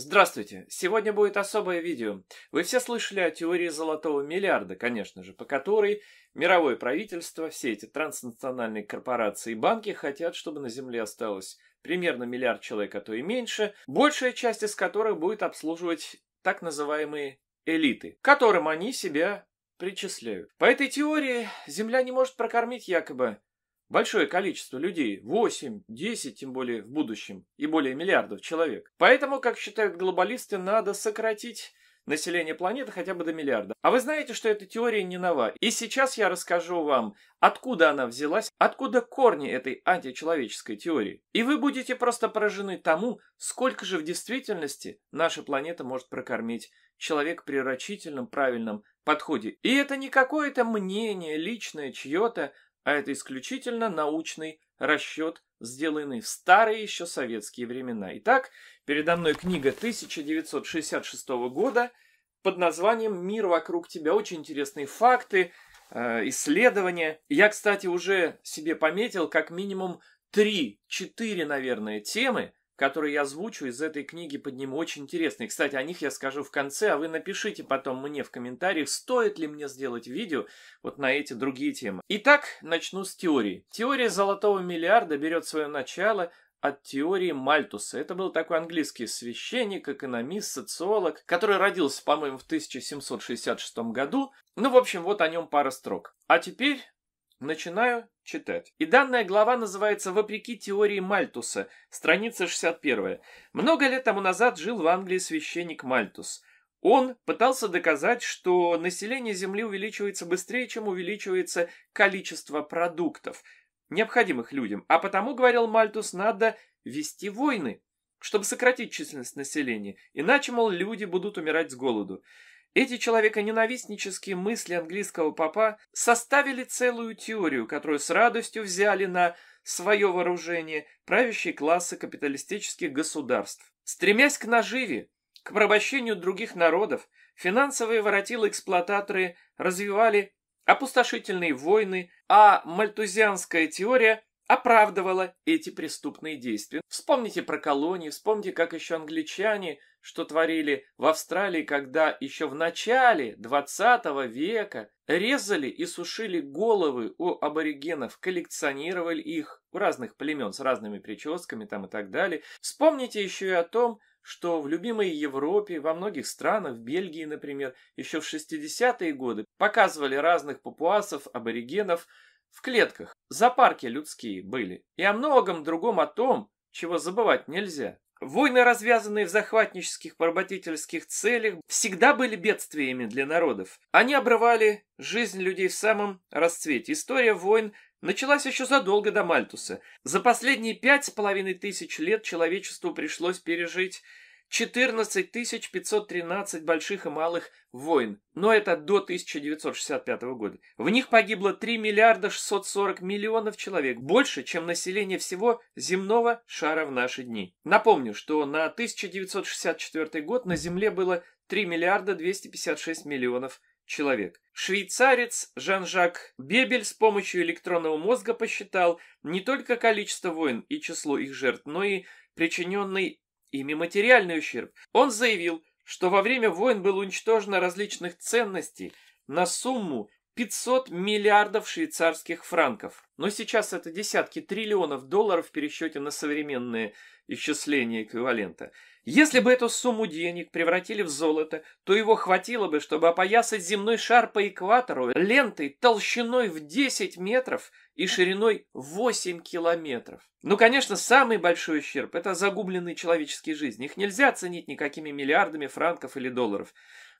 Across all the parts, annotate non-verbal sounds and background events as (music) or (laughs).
Здравствуйте! Сегодня будет особое видео. Вы все слышали о теории золотого миллиарда, конечно же, по которой мировое правительство, все эти транснациональные корпорации и банки хотят, чтобы на Земле осталось примерно миллиард человек, а то и меньше, большая часть из которых будет обслуживать так называемые элиты, которым они себя причисляют. По этой теории Земля не может прокормить якобы Большое количество людей, 8, 10, тем более в будущем, и более миллиардов человек. Поэтому, как считают глобалисты, надо сократить население планеты хотя бы до миллиарда. А вы знаете, что эта теория не нова. И сейчас я расскажу вам, откуда она взялась, откуда корни этой античеловеческой теории. И вы будете просто поражены тому, сколько же в действительности наша планета может прокормить человек при рачительном правильном подходе. И это не какое-то мнение личное чье-то, а это исключительно научный расчет, сделанный в старые еще советские времена. Итак, передо мной книга 1966 года под названием «Мир вокруг тебя». Очень интересные факты, э, исследования. Я, кстати, уже себе пометил как минимум 3-4, наверное, темы, которые я озвучу из этой книги подниму, очень интересные. Кстати, о них я скажу в конце, а вы напишите потом мне в комментариях, стоит ли мне сделать видео вот на эти другие темы. Итак, начну с теории. Теория золотого миллиарда берет свое начало от теории Мальтуса. Это был такой английский священник, экономист, социолог, который родился, по-моему, в 1766 году. Ну, в общем, вот о нем пара строк. А теперь Начинаю читать. И данная глава называется «Вопреки теории Мальтуса», страница 61. Много лет тому назад жил в Англии священник Мальтус. Он пытался доказать, что население Земли увеличивается быстрее, чем увеличивается количество продуктов, необходимых людям. А потому, говорил Мальтус, надо вести войны, чтобы сократить численность населения, иначе, мол, люди будут умирать с голоду. Эти человеконенавистнические мысли английского папа составили целую теорию, которую с радостью взяли на свое вооружение правящие классы капиталистических государств. Стремясь к наживе, к порабощению других народов, финансовые воротилы-эксплуататоры развивали опустошительные войны, а мальтузианская теория оправдывала эти преступные действия. Вспомните про колонии, вспомните, как еще англичане что творили в Австралии, когда еще в начале 20 века резали и сушили головы у аборигенов, коллекционировали их у разных племен с разными прическами там и так далее. Вспомните еще и о том, что в любимой Европе, во многих странах, в Бельгии, например, еще в 60-е годы показывали разных папуасов, аборигенов в клетках. Зоопарки людские были. И о многом другом о том, чего забывать нельзя. Войны, развязанные в захватнических поработительских целях, всегда были бедствиями для народов. Они обрывали жизнь людей в самом расцвете. История войн началась еще задолго до Мальтуса. За последние пять с половиной тысяч лет человечеству пришлось пережить 14 513 больших и малых войн, но это до 1965 года. В них погибло 3 миллиарда 640 миллионов человек, больше, чем население всего земного шара в наши дни. Напомню, что на 1964 год на Земле было 3 миллиарда 256 миллионов человек. Швейцарец Жан-Жак Бебель с помощью электронного мозга посчитал не только количество войн и число их жертв, но и причиненный ими материальный ущерб. Он заявил, что во время войн было уничтожено различных ценностей на сумму 500 миллиардов швейцарских франков. Но сейчас это десятки триллионов долларов в пересчете на современные исчисления эквивалента. Если бы эту сумму денег превратили в золото, то его хватило бы, чтобы опоясать земной шар по экватору лентой толщиной в 10 метров и шириной 8 километров. Ну, конечно, самый большой ущерб – это загубленные человеческие жизни. Их нельзя оценить никакими миллиардами франков или долларов.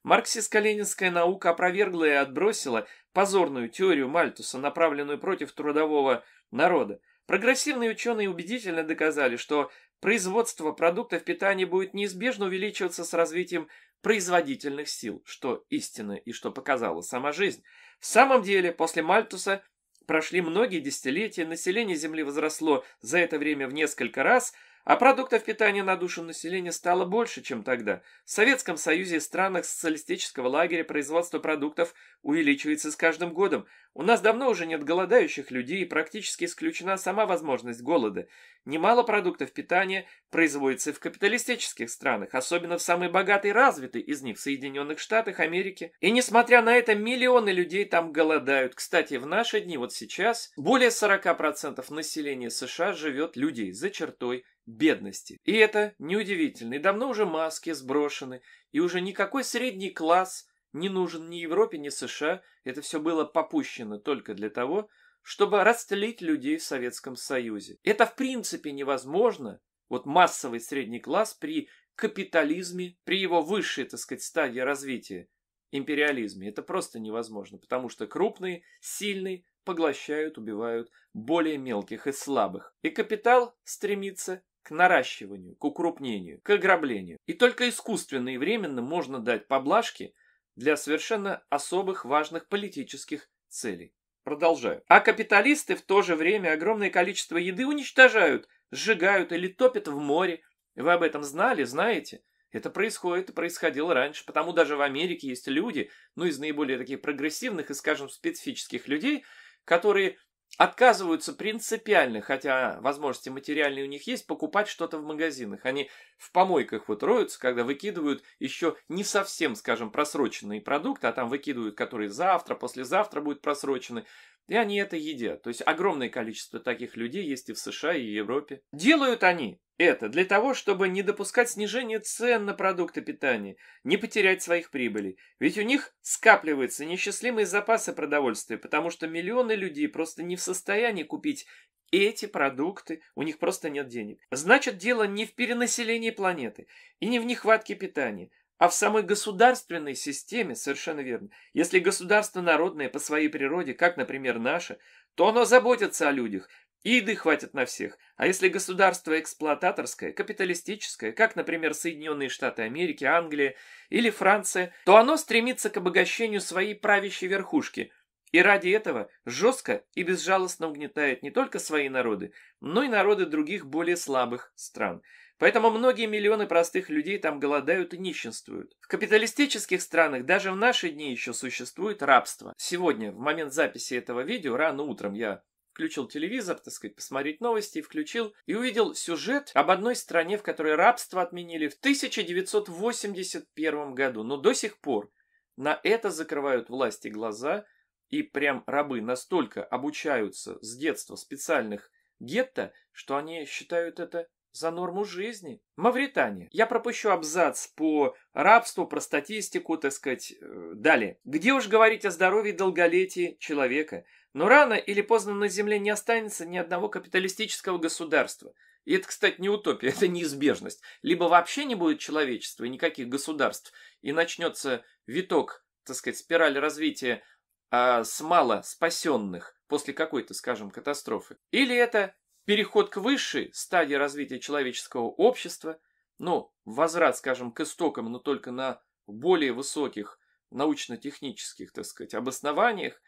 Марксистско-ленинская наука опровергла и отбросила позорную теорию Мальтуса, направленную против трудового народа. Прогрессивные ученые убедительно доказали, что Производство продуктов питания будет неизбежно увеличиваться с развитием производительных сил, что истинно и что показала сама жизнь. В самом деле, после Мальтуса прошли многие десятилетия, население Земли возросло за это время в несколько раз – а продуктов питания на душу населения стало больше, чем тогда. В Советском Союзе и странах социалистического лагеря производство продуктов увеличивается с каждым годом. У нас давно уже нет голодающих людей и практически исключена сама возможность голода. Немало продуктов питания производится и в капиталистических странах, особенно в самой богатой и развитой из них, в Соединенных Штатах Америки. И несмотря на это, миллионы людей там голодают. Кстати, в наши дни, вот сейчас, более 40% населения США живет людей за чертой бедности. И это неудивительно, и давно уже маски сброшены, и уже никакой средний класс не нужен ни Европе, ни США, это все было попущено только для того, чтобы растлить людей в Советском Союзе. Это в принципе невозможно, вот массовый средний класс при капитализме, при его высшей, так сказать, стадии развития, империализме. Это просто невозможно, потому что крупные, сильные поглощают, убивают более мелких и слабых. И капитал стремится к наращиванию, к укрупнению, к ограблению. И только искусственно и временно можно дать поблажки для совершенно особых важных политических целей. Продолжаю. А капиталисты в то же время огромное количество еды уничтожают, сжигают или топят в море. Вы об этом знали, знаете? Это происходит и происходило раньше, потому даже в Америке есть люди, ну из наиболее таких прогрессивных и, скажем, специфических людей, которые отказываются принципиально, хотя возможности материальные у них есть, покупать что-то в магазинах. Они в помойках вот роются, когда выкидывают еще не совсем, скажем, просроченные продукты, а там выкидывают, которые завтра, послезавтра будут просрочены. И они это едят. То есть огромное количество таких людей есть и в США, и в Европе. Делают они это для того, чтобы не допускать снижения цен на продукты питания, не потерять своих прибылей. Ведь у них скапливаются несчастливые запасы продовольствия, потому что миллионы людей просто не в состоянии купить эти продукты, у них просто нет денег. Значит, дело не в перенаселении планеты и не в нехватке питания, а в самой государственной системе, совершенно верно, если государство народное по своей природе, как, например, наше, то оно заботится о людях, и еды хватит на всех. А если государство эксплуататорское, капиталистическое, как, например, Соединенные Штаты Америки, Англия или Франция, то оно стремится к обогащению своей правящей верхушки и ради этого жестко и безжалостно угнетает не только свои народы, но и народы других более слабых стран – Поэтому многие миллионы простых людей там голодают и нищенствуют. В капиталистических странах даже в наши дни еще существует рабство. Сегодня, в момент записи этого видео, рано утром я включил телевизор, так сказать, посмотреть новости, и включил и увидел сюжет об одной стране, в которой рабство отменили в 1981 году. Но до сих пор на это закрывают власти глаза, и прям рабы настолько обучаются с детства специальных гетто, что они считают это за норму жизни. Мавритания. Я пропущу абзац по рабству, про статистику, так сказать, э, далее. Где уж говорить о здоровье и долголетии человека? Но рано или поздно на земле не останется ни одного капиталистического государства. И это, кстати, не утопия, (laughs) это неизбежность. Либо вообще не будет человечества и никаких государств, и начнется виток, так сказать, спираль развития а, с мало спасенных после какой-то, скажем, катастрофы. Или это переход к высшей стадии развития человеческого общества, ну, возврат, скажем, к истокам, но только на более высоких научно-технических, так сказать, обоснованиях,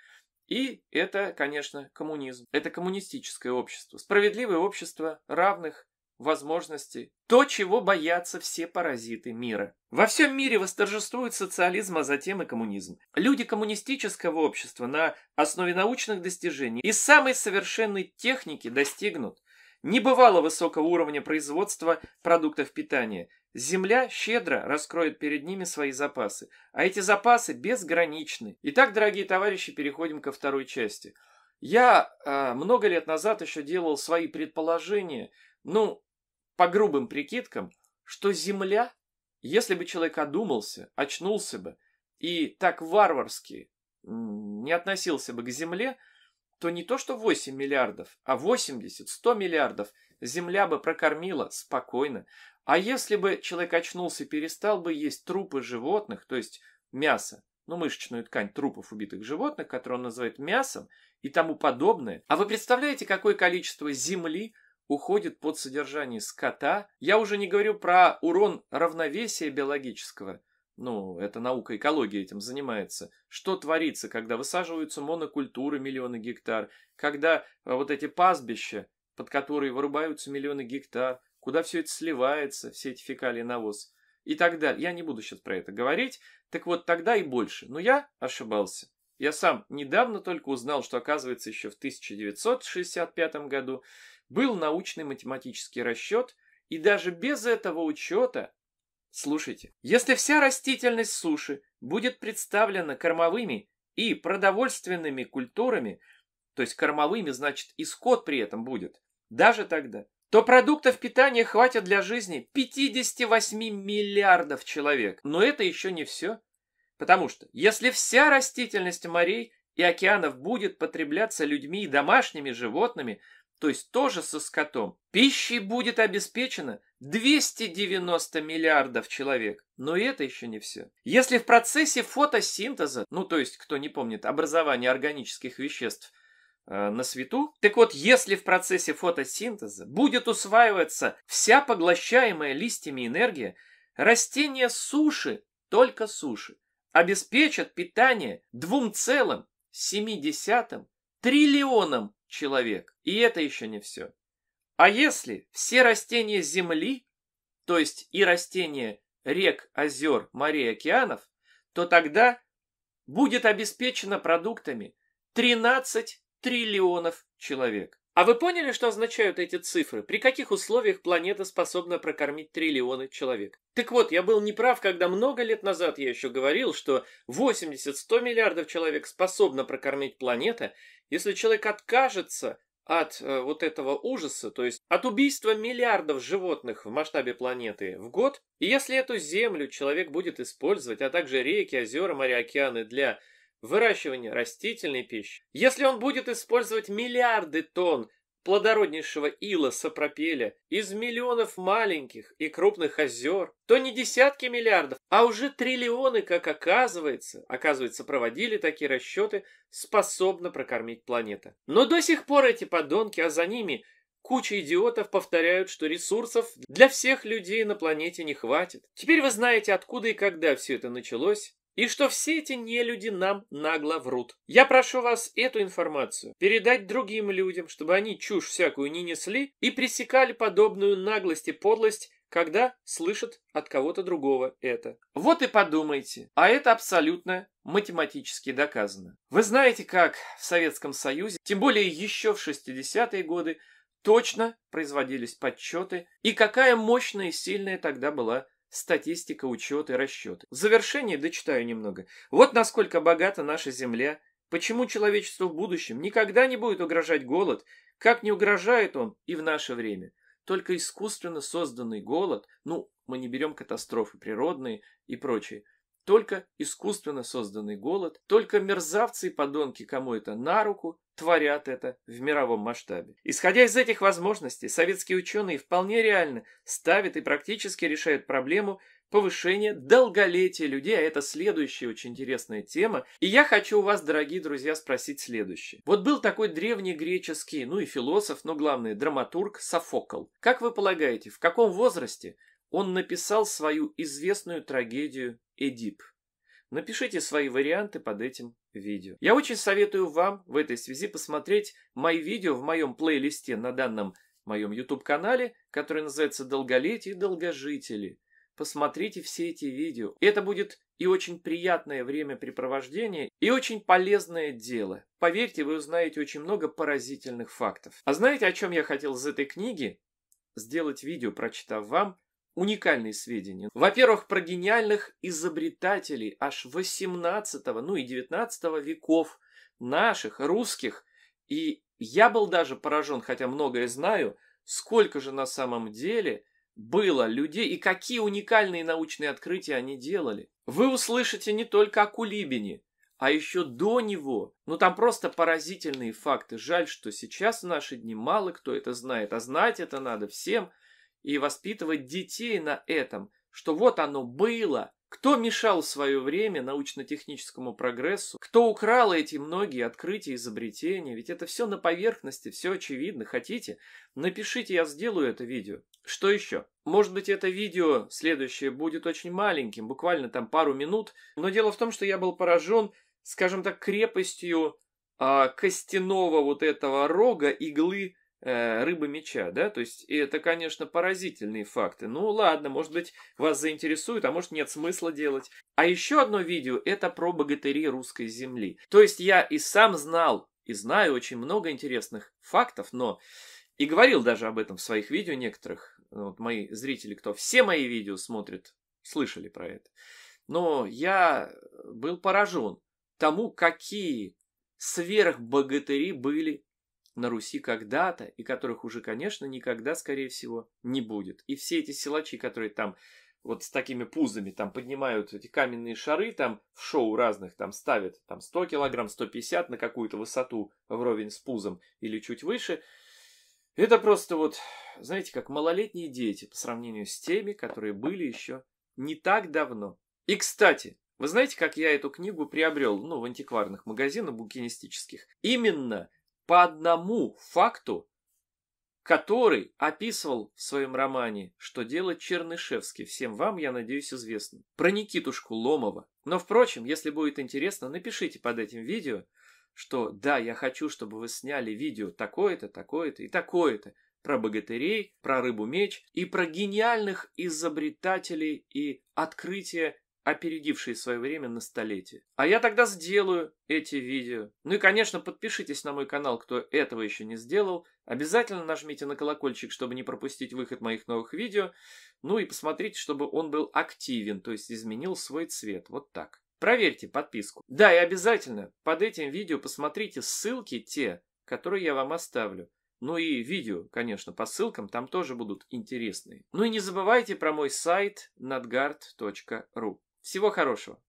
и это, конечно, коммунизм. Это коммунистическое общество. Справедливое общество равных возможности, то, чего боятся все паразиты мира. Во всем мире восторжествует социализм, а затем и коммунизм. Люди коммунистического общества на основе научных достижений и самой совершенной техники достигнут небывало высокого уровня производства продуктов питания. Земля щедро раскроет перед ними свои запасы, а эти запасы безграничны. Итак, дорогие товарищи, переходим ко второй части. Я э, много лет назад еще делал свои предположения, ну, по грубым прикидкам, что Земля, если бы человек одумался, очнулся бы и так варварски не относился бы к Земле, то не то что 8 миллиардов, а 80, 100 миллиардов Земля бы прокормила спокойно. А если бы человек очнулся и перестал бы есть трупы животных, то есть мясо, ну, мышечную ткань трупов убитых животных, которую он называет мясом и тому подобное. А вы представляете, какое количество земли уходит под содержание скота. Я уже не говорю про урон равновесия биологического. Ну, это наука экология этим занимается. Что творится, когда высаживаются монокультуры миллионы гектар, когда э, вот эти пастбища, под которые вырубаются миллионы гектар, куда все это сливается, все эти фекалии, навоз и так далее. Я не буду сейчас про это говорить. Так вот, тогда и больше. Но я ошибался. Я сам недавно только узнал, что оказывается еще в 1965 году был научный математический расчет, и даже без этого учета... Слушайте, если вся растительность суши будет представлена кормовыми и продовольственными культурами, то есть кормовыми, значит, и скот при этом будет, даже тогда, то продуктов питания хватит для жизни 58 миллиардов человек. Но это еще не все. Потому что если вся растительность морей и океанов будет потребляться людьми и домашними животными – то есть тоже со скотом, пищей будет обеспечено 290 миллиардов человек. Но это еще не все. Если в процессе фотосинтеза, ну то есть, кто не помнит, образование органических веществ э, на свету, так вот, если в процессе фотосинтеза будет усваиваться вся поглощаемая листьями энергия, растения суши, только суши, обеспечат питание 2,7 триллионам человек. И это еще не все. А если все растения Земли, то есть и растения рек, озер, морей, океанов, то тогда будет обеспечено продуктами 13 триллионов человек. А вы поняли, что означают эти цифры? При каких условиях планета способна прокормить триллионы человек? Так вот, я был неправ, когда много лет назад я еще говорил, что 80-100 миллиардов человек способна прокормить планета, если человек откажется от э, вот этого ужаса, то есть от убийства миллиардов животных в масштабе планеты в год, и если эту землю человек будет использовать, а также реки, озера, моря, океаны для выращивание растительной пищи, если он будет использовать миллиарды тонн плодороднейшего ила сапропеля из миллионов маленьких и крупных озер, то не десятки миллиардов, а уже триллионы, как оказывается, оказывается, проводили такие расчеты, способна прокормить планета. Но до сих пор эти подонки, а за ними куча идиотов повторяют, что ресурсов для всех людей на планете не хватит. Теперь вы знаете, откуда и когда все это началось, и что все эти нелюди нам нагло врут. Я прошу вас эту информацию передать другим людям, чтобы они чушь всякую не несли и пресекали подобную наглость и подлость, когда слышат от кого-то другого это. Вот и подумайте, а это абсолютно математически доказано. Вы знаете, как в Советском Союзе, тем более еще в 60-е годы, точно производились подсчеты и какая мощная и сильная тогда была статистика, учет и расчеты. В завершение дочитаю немного. Вот насколько богата наша Земля, почему человечеству в будущем никогда не будет угрожать голод, как не угрожает он и в наше время. Только искусственно созданный голод, ну, мы не берем катастрофы природные и прочее, только искусственно созданный голод, только мерзавцы и подонки, кому это на руку, творят это в мировом масштабе. Исходя из этих возможностей, советские ученые вполне реально ставят и практически решают проблему повышения долголетия людей, а это следующая очень интересная тема. И я хочу у вас, дорогие друзья, спросить следующее. Вот был такой древнегреческий, ну и философ, но главное, драматург Софокл. Как вы полагаете, в каком возрасте он написал свою известную трагедию Эдип. Напишите свои варианты под этим видео. Я очень советую вам в этой связи посмотреть мои видео в моем плейлисте на данном моем YouTube-канале, который называется «Долголетие и долгожители». Посмотрите все эти видео. Это будет и очень приятное времяпрепровождение, и очень полезное дело. Поверьте, вы узнаете очень много поразительных фактов. А знаете, о чем я хотел из этой книги? Сделать видео, прочитав вам – уникальные сведения. Во-первых, про гениальных изобретателей аж 18 ну и 19 веков, наших, русских. И я был даже поражен, хотя многое знаю, сколько же на самом деле было людей и какие уникальные научные открытия они делали. Вы услышите не только о Кулибине, а еще до него. Ну там просто поразительные факты. Жаль, что сейчас в наши дни мало кто это знает, а знать это надо всем – и воспитывать детей на этом, что вот оно было, кто мешал в свое время научно-техническому прогрессу, кто украл эти многие открытия и изобретения, ведь это все на поверхности, все очевидно. Хотите? Напишите, я сделаю это видео. Что еще? Может быть, это видео следующее будет очень маленьким, буквально там пару минут, но дело в том, что я был поражен, скажем так, крепостью а, костяного вот этого рога иглы Э, рыбы меча, да, то есть это, конечно, поразительные факты. Ну ладно, может быть, вас заинтересует, а может нет смысла делать. А еще одно видео – это про богатыри русской земли. То есть я и сам знал, и знаю очень много интересных фактов, но и говорил даже об этом в своих видео некоторых, ну, вот мои зрители, кто все мои видео смотрит, слышали про это. Но я был поражен тому, какие сверхбогатыри были на Руси когда-то и которых уже, конечно, никогда, скорее всего, не будет. И все эти силачи, которые там вот с такими пузами там поднимают эти каменные шары, там в шоу разных там ставят там 100 килограмм, 150 на какую-то высоту вровень с пузом или чуть выше. Это просто вот, знаете, как малолетние дети по сравнению с теми, которые были еще не так давно. И, кстати, вы знаете, как я эту книгу приобрел, ну, в антикварных магазинах букинистических? Именно по одному факту, который описывал в своем романе «Что делать Чернышевский». Всем вам, я надеюсь, известно. Про Никитушку Ломова. Но, впрочем, если будет интересно, напишите под этим видео, что да, я хочу, чтобы вы сняли видео такое-то, такое-то и такое-то про богатырей, про рыбу-меч и про гениальных изобретателей и открытия опередившие свое время на столетие. А я тогда сделаю эти видео. Ну и, конечно, подпишитесь на мой канал, кто этого еще не сделал. Обязательно нажмите на колокольчик, чтобы не пропустить выход моих новых видео. Ну и посмотрите, чтобы он был активен, то есть изменил свой цвет. Вот так. Проверьте подписку. Да, и обязательно под этим видео посмотрите ссылки те, которые я вам оставлю. Ну и видео, конечно, по ссылкам там тоже будут интересные. Ну и не забывайте про мой сайт nadgard.ru. Всего хорошего.